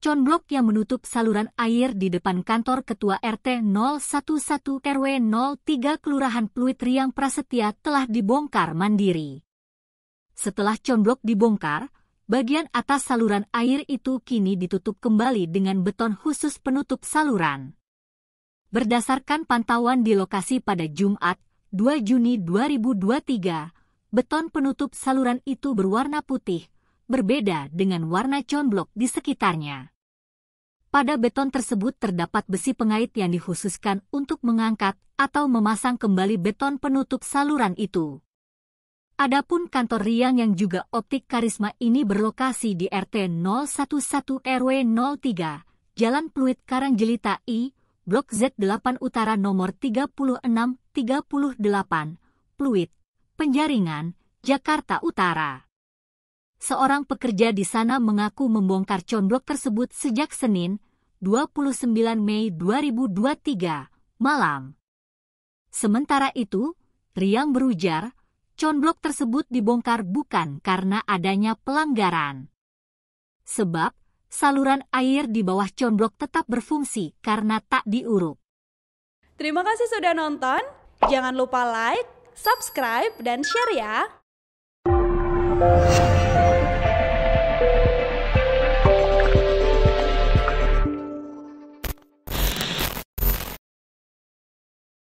conblok yang menutup saluran air di depan kantor Ketua RT 011 RW 03 Kelurahan Pluit Riang Prasetya telah dibongkar mandiri. Setelah conblok dibongkar, bagian atas saluran air itu kini ditutup kembali dengan beton khusus penutup saluran. Berdasarkan pantauan di lokasi pada Jumat, 2 Juni 2023, beton penutup saluran itu berwarna putih, berbeda dengan warna conblok di sekitarnya. Pada beton tersebut terdapat besi pengait yang dikhususkan untuk mengangkat atau memasang kembali beton penutup saluran itu. Adapun kantor Riang yang juga optik karisma ini berlokasi di RT 011 RW 03, Jalan Pluit Karangjelita I, Blok Z8 Utara nomor 36 38, Pluit, Penjaringan, Jakarta Utara seorang pekerja di sana mengaku membongkar condok tersebut sejak Senin, 29 Mei 2023, malam. Sementara itu, Riang berujar, condok tersebut dibongkar bukan karena adanya pelanggaran. Sebab, saluran air di bawah condok tetap berfungsi karena tak diuruk. Terima kasih sudah nonton. Jangan lupa like, subscribe, dan share ya.